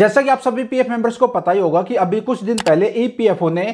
जैसा कि आप सभी पीएफ मेंबर्स को पता ही होगा कि अभी कुछ दिन पहले ईपीएफओ e ने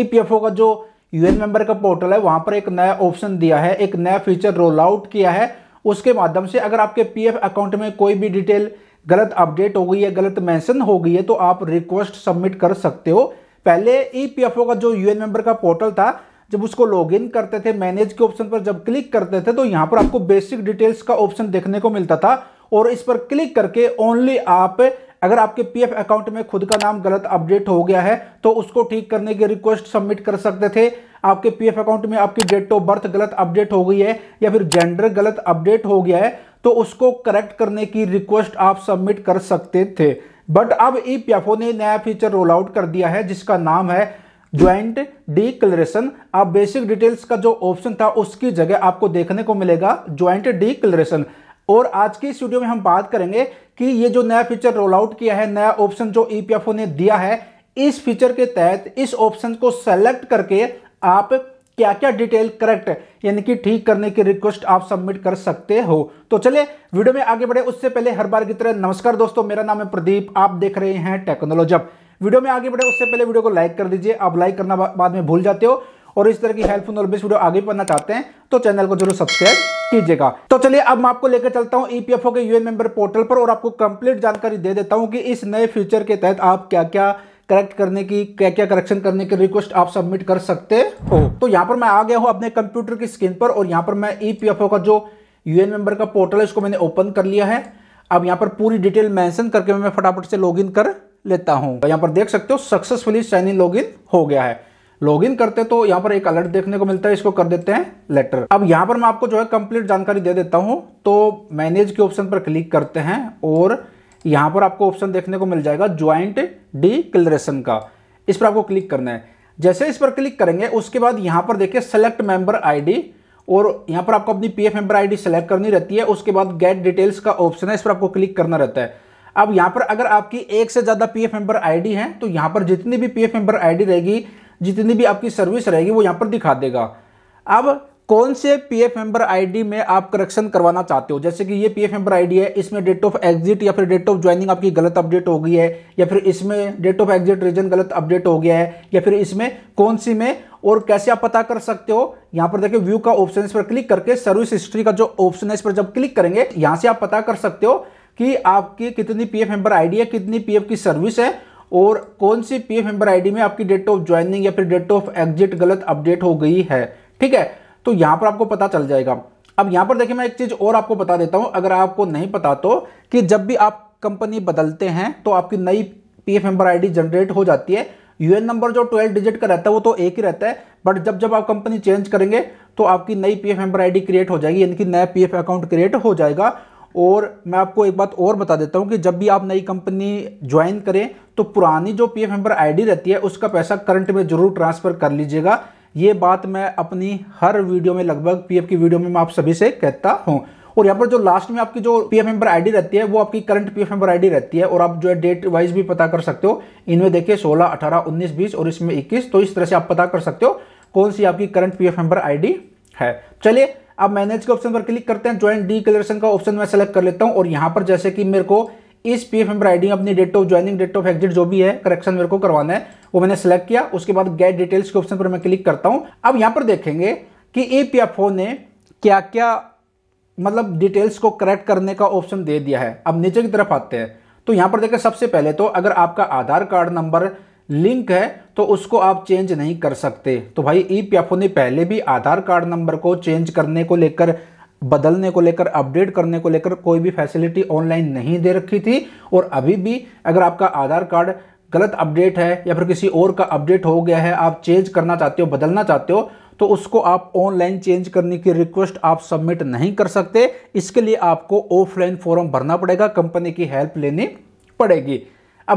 ईपीएफओ e का जो यूएन मेंबर का पोर्टल है वहां पर एक नया ऑप्शन दिया है एक नया फीचर रोल आउट किया है उसके माध्यम से अगर आपके पीएफ अकाउंट में कोई भी डिटेल गलत अपडेट हो गई है गलत मेंशन हो गई है तो आप रिक्वेस्ट सबमिट कर सकते हो पहले ईपीएफओ e का जो यूएन मेंबर का पोर्टल था जब उसको लॉगिन करते थे मैनेज के ऑप्शन पर जब क्लिक करते थे तो यहाँ पर आपको बेसिक डिटेल्स का ऑप्शन देखने को मिलता था और इस पर क्लिक करके ओनली आप अगर आपके पीएफ अकाउंट में खुद का नाम गलत अपडेट हो गया है तो उसको ठीक करने की रिक्वेस्ट सबमिट कर सकते थे आपके पीएफ अकाउंट में आपकी डेट ऑफ बर्थ गलत अपडेट हो गई है या फिर जेंडर गलत अपडेट हो गया है तो उसको करेक्ट करने की रिक्वेस्ट आप सबमिट कर सकते थे बट अब ई e ने नया फीचर रोल आउट कर दिया है जिसका नाम है ज्वाइंट डिक्लेरेशन अब बेसिक डिटेल्स का जो ऑप्शन था उसकी जगह आपको देखने को मिलेगा ज्वाइंट डिक्लेरेशन और आज की इस वीडियो में हम बात करेंगे कि ये जो नया फीचर रोल आउट किया है नया ऑप्शन जो ईपीएफओ e ने दिया है इस फीचर के तहत इस ऑप्शन को सेलेक्ट करके आप क्या क्या डिटेल करेक्ट यानी कि ठीक करने की रिक्वेस्ट आप सबमिट कर सकते हो तो चले वीडियो में आगे बढ़े उससे पहले हर बार की तरह नमस्कार दोस्तों मेरा नाम है प्रदीप आप देख रहे हैं टेक्नोलॉजी वीडियो में आगे बढ़े उससे पहले वीडियो को लाइक कर दीजिए आप लाइक करना बाद में भूल जाते हो और इस तरह की हेल्पफुल और बेस्ट वीडियो आगे बढ़ना चाहते हैं तो चैनल को जरूर सब्सक्राइब कीजिएगा तो चलिए अब मैं आपको लेकर चलता हूँ ईपीएफओ e के यूएन मेंबर पोर्टल पर और आपको कंप्लीट जानकारी दे देता हूँ कि इस नए फ्यूचर के तहत आप क्या क्या करेक्ट करने की क्या क्या करेक्शन करने की रिक्वेस्ट आप सबमिट कर सकते हो तो यहाँ पर मैं आ गया हूँ अपने कंप्यूटर की स्क्रीन पर और यहाँ पर मैं ईपीएफओ e का जो यूएन मेंबर का पोर्टल है इसको मैंने ओपन कर लिया है अब यहाँ पर पूरी डिटेल मेंशन करके मैं फटाफट से इन कर लेता हूँ यहाँ पर देख सकते हो सक्सेसफुली साइन इन इन हो गया है लॉगिन करते तो यहाँ पर एक अलर्ट देखने को मिलता है इसको कर देते हैं लेटर अब यहाँ पर मैं आपको जो है कंप्लीट जानकारी दे देता हूँ तो मैनेज के ऑप्शन पर क्लिक करते हैं और यहाँ पर आपको ऑप्शन देखने को मिल जाएगा ज्वाइंट डिक्लेरेशन का इस पर आपको क्लिक करना है जैसे इस पर क्लिक करेंगे उसके बाद यहाँ पर देखिए सेलेक्ट मेंबर आईडी और यहाँ पर आपको अपनी पीएफ मेंबर आईडी सेलेक्ट करनी रहती है उसके बाद गेट डिटेल्स का ऑप्शन है इस पर आपको क्लिक करना रहता है अब यहाँ पर अगर आपकी एक से ज़्यादा पीएफ मेंबर आईडी है तो यहाँ पर जितनी भी पीएफ मेंबर आईडी रहेगी जितनी भी आपकी सर्विस रहेगी वो यहाँ पर दिखा देगा अब कौन से पीएफ मेंबर आईडी में आप करेक्शन करवाना चाहते हो जैसे कि ये पीएफ मेंबर आईडी है इसमें डेट ऑफ एग्जिट या फिर डेट ऑफ ज्वाइनिंग आपकी गलत अपडेट हो गई है या फिर इसमें डेट ऑफ एग्जिट रीजन गलत अपडेट हो गया है या फिर इसमें कौन सी में और कैसे आप पता कर सकते हो यहाँ पर देखिए व्यू का ऑप्शन इस पर क्लिक करके सर्विस हिस्ट्री का जो ऑप्शन है इस पर जब क्लिक करेंगे यहाँ से आप पता कर सकते हो कि आपकी कितनी पी एफ मेंबर आई है कितनी पी की सर्विस है और कौन सी पी एफ मेंबर आई में आपकी डेट ऑफ ज्वाइनिंग या फिर डेट ऑफ एग्जिट गलत अपडेट हो गई है ठीक है तो यहां पर आपको पता चल जाएगा अब यहां पर देखिए मैं एक चीज और आपको बता देता हूं अगर आपको नहीं पता तो कि जब भी आप कंपनी बदलते हैं तो आपकी नई पीएफ मेंबर आईडी जनरेट हो जाती है यूएन नंबर जो ट्वेल्व डिजिट का रहता है वो तो एक ही रहता है बट जब जब आप कंपनी चेंज करेंगे तो आपकी नई पीएफ मेंबर आईडी क्रिएट हो जाएगी यानी कि नया पीएफ अकाउंट क्रिएट हो जाएगा और मैं आपको एक बात और बता देता हूं कि जब भी आप नई कंपनी ज्वाइन करें तो पुरानी जो पी एफ मेंबर आईडी रहती है उसका पैसा करंट में जरूर ट्रांसफर कर लीजिएगा ये बात मैं अपनी हर वीडियो में लगभग पीएफ की वीडियो में मैं आप सभी से कहता हूं और यहां पर जो लास्ट में आपकी जो पीएफ मेंबर आईडी रहती है वो आपकी करंट पीएफ मेंबर आईडी रहती है और आप जो है डेट वाइज भी पता कर सकते हो इनमें देखिए 16, 18, 19, 20 और इसमें 21 तो इस तरह से आप पता कर सकते हो कौन सी आपकी करंट पीएफ मेंबर आईडी है चलिए अब मैनेज के ऑप्शन पर क्लिक करते हैं ज्वाइन डी का ऑप्शन मैं सेलेक्ट कर लेता हूं और यहां पर जैसे कि मेरे को इस पी एफ एम्बर आई अपनी date of joining date of exit जो भी है करेक्शन मेरे को करवाना है वो मैंने सेलेक्ट किया उसके बाद गेट डिटेल्स के ऑप्शन पर मैं क्लिक करता हूं अब यहां पर देखेंगे कि ए पी एफ ओ ने क्या क्या मतलब डिटेल्स को करेक्ट करने का ऑप्शन दे दिया है अब नीचे की तरफ आते हैं तो यहां पर देखें सबसे पहले तो अगर आपका आधार कार्ड नंबर लिंक है तो उसको आप चेंज नहीं कर सकते तो भाई ई पी ने पहले भी आधार कार्ड नंबर को चेंज करने को लेकर बदलने को लेकर अपडेट करने को लेकर कोई भी फैसिलिटी ऑनलाइन नहीं दे रखी थी और अभी भी अगर आपका आधार कार्ड गलत अपडेट है या फिर किसी और का अपडेट हो गया है आप चेंज करना चाहते हो बदलना चाहते हो तो उसको आप ऑनलाइन चेंज करने की रिक्वेस्ट आप सबमिट नहीं कर सकते इसके लिए आपको ऑफलाइन फॉर्म भरना पड़ेगा कंपनी की हेल्प लेनी पड़ेगी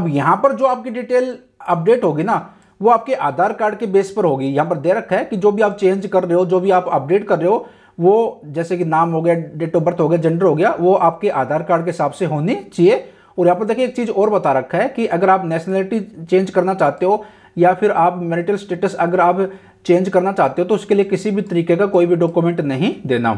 अब यहां पर जो आपकी डिटेल अपडेट होगी ना वो आपके आधार कार्ड के बेस पर होगी यहाँ पर दे रखा है कि जो भी आप चेंज कर रहे हो जो भी आप अपडेट कर रहे हो वो जैसे कि नाम हो गया डेट ऑफ बर्थ हो गया जेंडर हो गया वो आपके आधार कार्ड के हिसाब से होनी चाहिए और यहाँ पर देखिए एक चीज़ और बता रखा है कि अगर आप नेशनलिटी चेंज करना चाहते हो या फिर आप मेरिटल स्टेटस अगर आप चेंज करना चाहते हो तो उसके लिए किसी भी तरीके का कोई भी डॉक्यूमेंट नहीं देना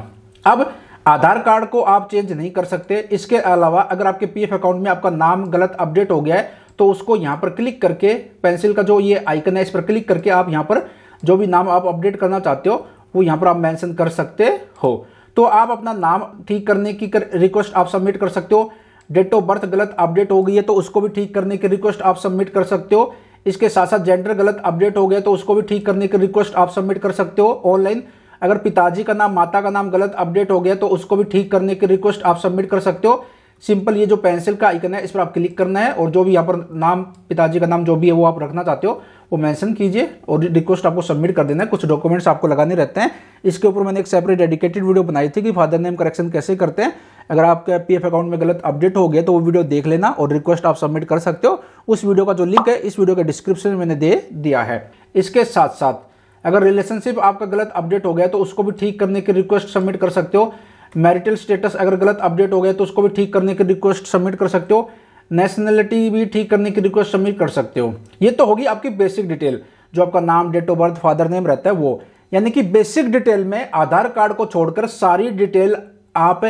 अब आधार कार्ड को आप चेंज नहीं कर सकते इसके अलावा अगर आपके पीएफ अकाउंट में आपका नाम गलत अपडेट हो गया है तो उसको यहां पर क्लिक करके पेंसिल का जो ये आइकन है इस पर क्लिक करके आप यहां पर जो भी नाम आप अपडेट करना चाहते हो वो यहां पर आप मेंशन कर सकते हो तो आप अपना नाम ठीक करने की कर, रिक्वेस्ट आप सबमिट कर सकते हो डेट ऑफ बर्थ गलत अपडेट हो गई है तो उसको भी ठीक करने की रिक्वेस्ट आप सबमिट कर सकते हो इसके साथ साथ जेंडर गलत अपडेट हो गया तो उसको भी ठीक करने की रिक्वेस्ट आप सबमिट कर सकते हो ऑनलाइन अगर पिताजी का नाम माता का नाम गलत अपडेट हो गया तो उसको भी ठीक करने की रिक्वेस्ट आप सबमिट कर सकते हो सिंपल ये जो पेंसिल का आइकन है इस पर आप क्लिक करना है और जो भी यहाँ पर नाम पिताजी का नाम जो भी है वो आप रखना चाहते हो वो मेंशन कीजिए और रिक्वेस्ट आपको सबमिट कर देना है कुछ डॉक्यूमेंट्स आपको लगाने रहते हैं इसके ऊपर मैंने एक सेपरेट डेडिकेटेड वीडियो बनाई थी कि फादर नेम करेक्शन कैसे करते हैं अगर आपके पी अकाउंट में गलत अपडेट हो गया तो वो वीडियो देख लेना और रिक्वेस्ट आप सबमिट कर सकते हो उस वीडियो का जो लिंक है इस वीडियो के डिस्क्रिप्शन में मैंने दे दिया है इसके साथ साथ अगर रिलेशनशिप आपका गलत अपडेट हो गया तो उसको भी ठीक करने की रिक्वेस्ट सबमिट कर सकते हो मैरिटल स्टेटस अगर गलत अपडेट हो गया तो उसको भी ठीक करने की रिक्वेस्ट सबमिट कर सकते हो नेशनलिटी भी ठीक करने की रिक्वेस्ट सबमिट कर सकते हो ये तो होगी आपकी बेसिक डिटेल जो आपका नाम date of birth father name रहता है वो यानी कि बेसिक डिटेल में आधार कार्ड को छोड़कर सारी डिटेल आप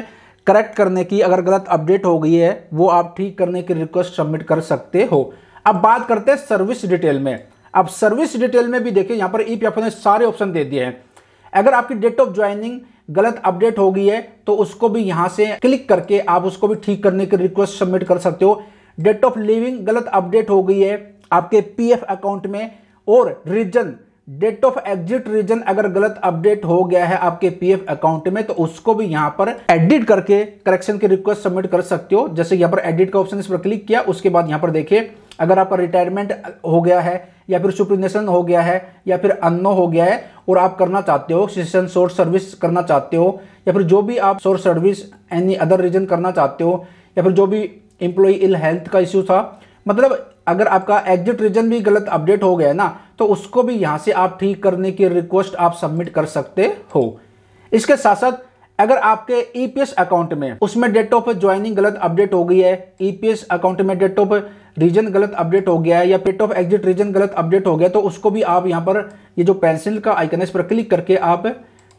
करेक्ट करने की अगर गलत अपडेट हो गई है वो आप ठीक करने की रिक्वेस्ट सबमिट कर सकते हो अब बात करते हैं सर्विस डिटेल में अब सर्विस डिटेल में भी देखिए यहाँ पर ई पी एफ ने सारे ऑप्शन दे दिए हैं अगर आपकी डेट ऑफ ज्वाइनिंग गलत अपडेट हो गई है तो उसको भी यहां से क्लिक करके आप उसको भी ठीक करने की रिक्वेस्ट सबमिट कर सकते हो डेट ऑफ लिविंग गलत अपडेट हो गई है आपके पीएफ अकाउंट में और reason date of exit reason अगर गलत अपडेट हो गया है आपके पीएफ अकाउंट में तो उसको भी यहां पर एडिट करके करेक्शन की रिक्वेस्ट सबमिट कर सकते हो जैसे यहां पर एडिट का ऑप्शन इस पर क्लिक किया उसके बाद यहां पर देखिए अगर आपका रिटायरमेंट हो गया है या फिर सुप्रीनेशन हो गया है या फिर अन्नो हो गया है और आप करना चाहते हो सिस्टम सोर्स सर्विस करना चाहते हो या फिर जो भी आप source service any other reason करना चाहते हो या फिर जो भी इम्प्लॉई इल हेल्थ का इश्यू था मतलब अगर आपका एग्जिट रीजन भी गलत अपडेट हो गया ना तो उसको भी यहाँ से आप ठीक करने की रिक्वेस्ट आप सबमिट कर सकते हो इसके साथ साथ अगर आपके ईपीएस e अकाउंट में उसमें डेट ऑफ ज्वाइनिंग गलत अपडेट हो गई है ईपीएस e अकाउंट में डेट ऑफ रीजन गलत अपडेट हो गया है या पेट ऑफ एग्जिट रीजन गलत अपडेट हो गया तो उसको भी आप यहाँ पर ये जो पेंसिल का आइकन है इस पर क्लिक करके आप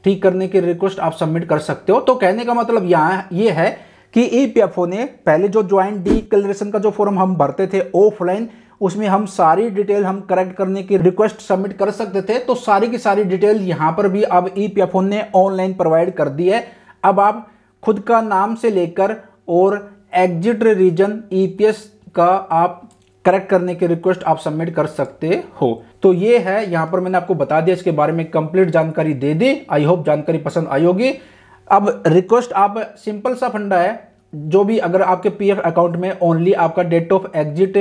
ठीक करने की रिक्वेस्ट आप सबमिट कर सकते हो तो कहने का मतलब यहाँ ये है कि ई e ने पहले जो ज्वाइंट डी का जो फॉर्म हम भरते थे ऑफलाइन उसमें हम सारी डिटेल हम करेक्ट करने की रिक्वेस्ट सबमिट कर सकते थे तो सारी की सारी डिटेल यहां पर भी अब ई पी एफ ओ ने ऑनलाइन प्रोवाइड कर दी है अब आप खुद का नाम से लेकर और exit reason E P S का आप करेक्ट करने की रिक्वेस्ट आप सबमिट कर सकते हो तो ये है यहां पर मैंने आपको बता दिया इसके बारे में कंप्लीट जानकारी दे दी आई होप जानकारी पसंद आई होगी अब रिक्वेस्ट आप सिंपल सा फंडा है जो भी अगर आपके पीएफ अकाउंट में ओनली आपका डेट ऑफ एग्जिट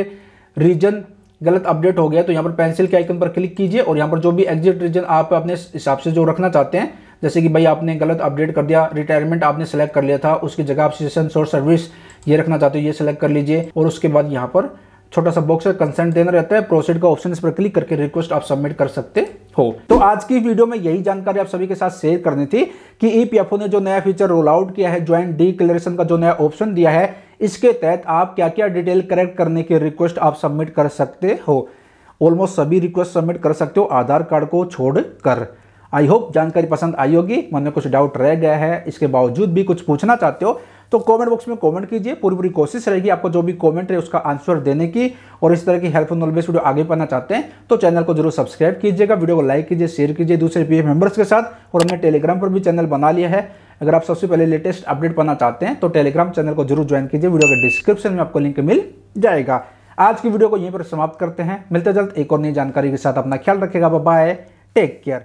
रीजन गलत अपडेट हो गया तो यहाँ पर पेंसिल के आइकन पर क्लिक कीजिए और यहाँ पर जो भी एग्जिट रीजन आप अपने हिसाब से जो रखना चाहते हैं जैसे कि भाई आपने गलत अपडेट कर दिया रिटायरमेंट आपने सेलेक्ट कर लिया था उसकी जगह आप सेशन और सर्विस ये रखना चाहते हो ये सेलेक्ट कर लीजिए और उसके बाद यहाँ पर छोटा सा बॉक्स कंसेंट देना रहता है प्रोसीड का ऑप्शन इस पर क्लिक करके रिक्वेस्ट आप सबमिट कर सकते हो तो आज की वीडियो में यही जानकारी आप सभी के साथ शेयर करनी थी कि ई e ने जो नया फीचर रोल आउट किया है ज्वाइंट डी का जो नया ऑप्शन दिया है इसके तहत आप क्या क्या डिटेल करेक्ट करने की रिक्वेस्ट आप सबमिट कर सकते हो ऑलमोस्ट सभी रिक्वेस्ट सबमिट कर सकते हो आधार कार्ड को छोड़ कर आई होप जानकारी पसंद आई होगी मन में कुछ डाउट रह गया है इसके बावजूद भी कुछ पूछना चाहते हो तो कमेंट बॉक्स में कमेंट कीजिए पूरी पूरी कोशिश रहेगी आपको जो भी कमेंट रहे उसका आंसर देने की और इस तरह की हेल्पफुल नॉलेज वीडियो आगे पाना चाहते हैं तो चैनल को जरूर सब्सक्राइब कीजिएगा वीडियो को लाइक कीजिए शेयर कीजिए दूसरे पी मेंबर्स के साथ और हमने टेलीग्राम पर भी चैनल बना लिया है अगर आप सबसे पहले लेटेस्ट अपडेट पाना चाहते हैं तो टेलीग्राम चैनल को जरूर ज्वाइन कीजिए वीडियो के डिस्क्रिप्शन में आपको लिंक मिल जाएगा आज की वीडियो को यहीं पर समाप्त करते हैं मिलते जल्द एक और नई जानकारी के साथ अपना ख्याल रखेगा बाय टेक केयर